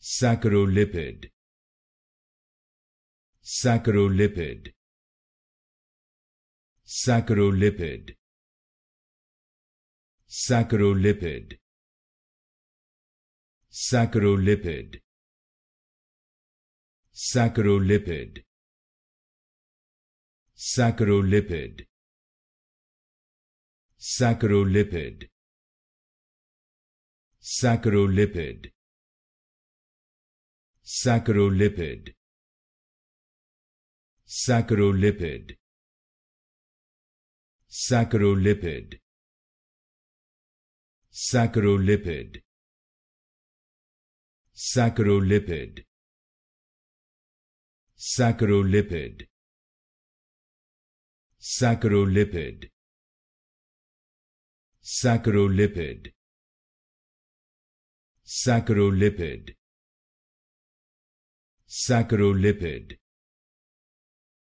Saccharolipid Saccharolipid Saccharolipid Saccharolipid Saccharolipid Saccharolipid Saccharolipid Saccharolipid Saccharolipid Saccharolipid Saccharolipid Saccharolipid Saccharolipid Saccharolipid Saccharolipid Saccharolipid Saccharolipid Saccharolipid Saccharolipid